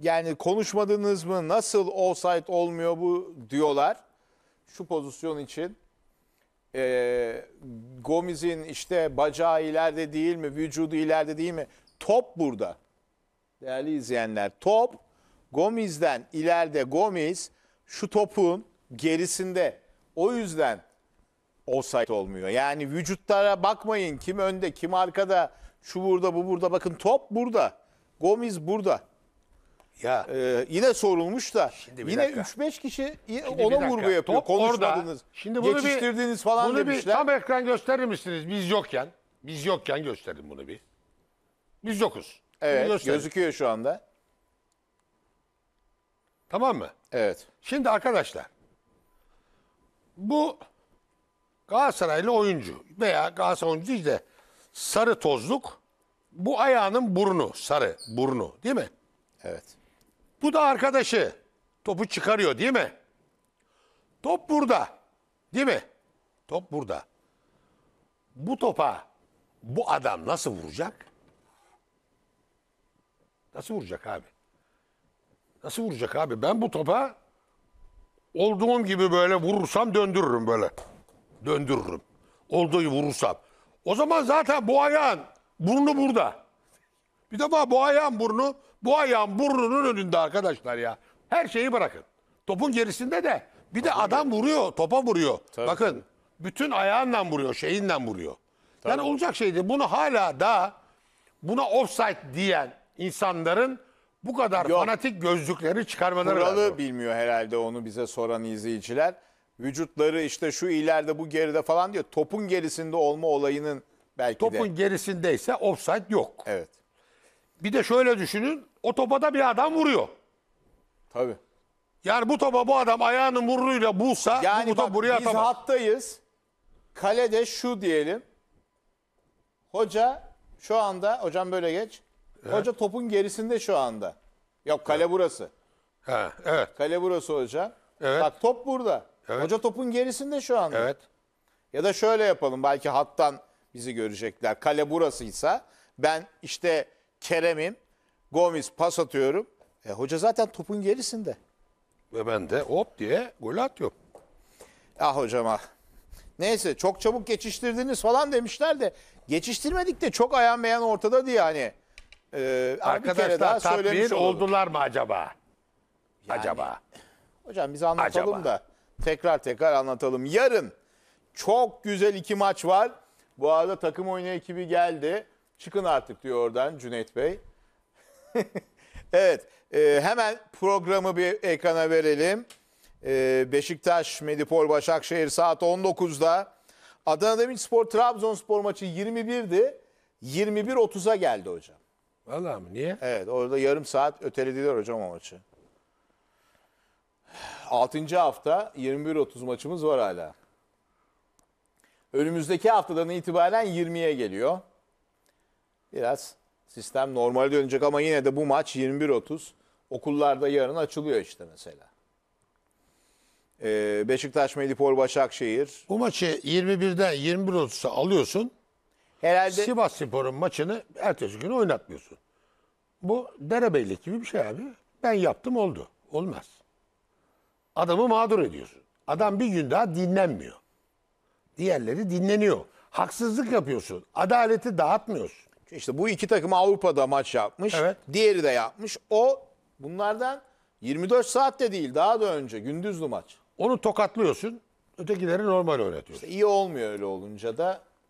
yani konuşmadınız mı nasıl offside olmuyor bu diyorlar. Şu pozisyon için e, Gomez'in işte bacağı ileride değil mi vücudu ileride değil mi top burada. Değerli izleyenler top Gomez'den ileride Gomez şu topun gerisinde. O yüzden offside olmuyor. Yani vücutlara bakmayın kim önde kim arkada şu burada bu burada bakın top burada. Gomez burada. Ya e, yine sorulmuş da Şimdi yine dakika. 3-5 kişi Şimdi ona dakika. vurgu yapıyor. Top orada. Şimdi bunu bir- falan Bunu bir tam ekran gösterir misiniz? Biz yokken. Biz yokken gösterin bunu bir. Biz yokuz. evet gözüküyor şu anda. Tamam mı? Evet. Şimdi arkadaşlar bu Galatasaraylı oyuncu veya Galatasaray oyuncu değil de sarı tozluk bu ayağının burnu sarı burnu değil mi? Evet. Bu da arkadaşı. Topu çıkarıyor değil mi? Top burada. Değil mi? Top burada. Bu topa bu adam nasıl vuracak? Nasıl vuracak abi? Nasıl vuracak abi? Ben bu topa olduğum gibi böyle vurursam döndürürüm böyle. Döndürürüm. Olduğu gibi vurursam. O zaman zaten bu ayağın burnu burada. Bir defa bu ayağın burnu bu ayağın burnunun önünde arkadaşlar ya. Her şeyi bırakın. Topun gerisinde de bir de adam vuruyor, topa vuruyor. Tabii. Bakın bütün ayağından vuruyor, şeyinden vuruyor. Yani olacak şey değil. Bunu hala da buna offside diyen insanların bu kadar Yok. fanatik gözlükleri çıkarmaları lazım. Kuralı bilmiyor herhalde onu bize soran izleyiciler. Vücutları işte şu ileride bu geride falan diyor. Topun gerisinde olma olayının belki de. Topun gerisindeyse offside yok. Evet. Bir de şöyle düşünün. O topa da bir adam vuruyor. Tabii. Yani bu topa bu adam ayağını murruyla bulsa yani bu bak, topu buraya biz atamaz. hattayız. Kalede şu diyelim. Hoca şu anda hocam böyle geç. Evet. Hoca topun gerisinde şu anda. Yok kale evet. burası. He, evet. Kale burası hocam. Evet. Bak top burada. Evet. Hoca topun gerisinde şu anda. Evet. Ya da şöyle yapalım belki hattan bizi görecekler. Kale burasıysa ben işte Kerem'im. Gomis pas atıyorum. E, hoca zaten topun gerisinde. Ve ben de hop diye gol atıyorum. Ah hocam ah. Neyse çok çabuk geçiştirdiniz falan demişler de geçiştirmedik de çok ayan beyan ortada diye hani. Ee, ama bir kere daha tatmin oldular mı acaba? Acaba. Hocam biz anlatalım Acaba? da tekrar tekrar anlatalım. Yarın çok güzel iki maç var. Bu arada takım oyunu ekibi geldi. Çıkın artık diyor oradan Cüneyt Bey. evet e, hemen programı bir ekrana verelim. E, Beşiktaş, Medipol, Başakşehir saat 19'da. Adana Demirspor Trabzonspor maçı 21'di. 21.30'a geldi hocam. Valla mı? Niye? Evet orada yarım saat ötelediler hocam o maçı. 6. hafta 21.30 maçımız var hala. Önümüzdeki haftadan itibaren 20'ye geliyor biraz sistem normale dönecek ama yine de bu maç 21.30. Okullarda yarın açılıyor işte mesela. Ee, Beşiktaş, Medipol, Başakşehir. Bu maçı 21'den 21.30'a alıyorsun. Herhalde Sivas Spor'un maçını ertesi gün oynatmıyorsun. Bu derebeylik gibi bir şey abi. Ben yaptım oldu. Olmaz. Adamı mağdur ediyorsun. Adam bir gün daha dinlenmiyor. Diğerleri dinleniyor. Haksızlık yapıyorsun. Adaleti dağıtmıyorsun. İşte bu iki takım Avrupa'da maç yapmış. Evet. Diğeri de yapmış. O bunlardan 24 saat de değil daha da önce gündüzlü maç. Onu tokatlıyorsun. Ötekileri normal öğretiyorsun. İşte iyi olmuyor öyle olunca da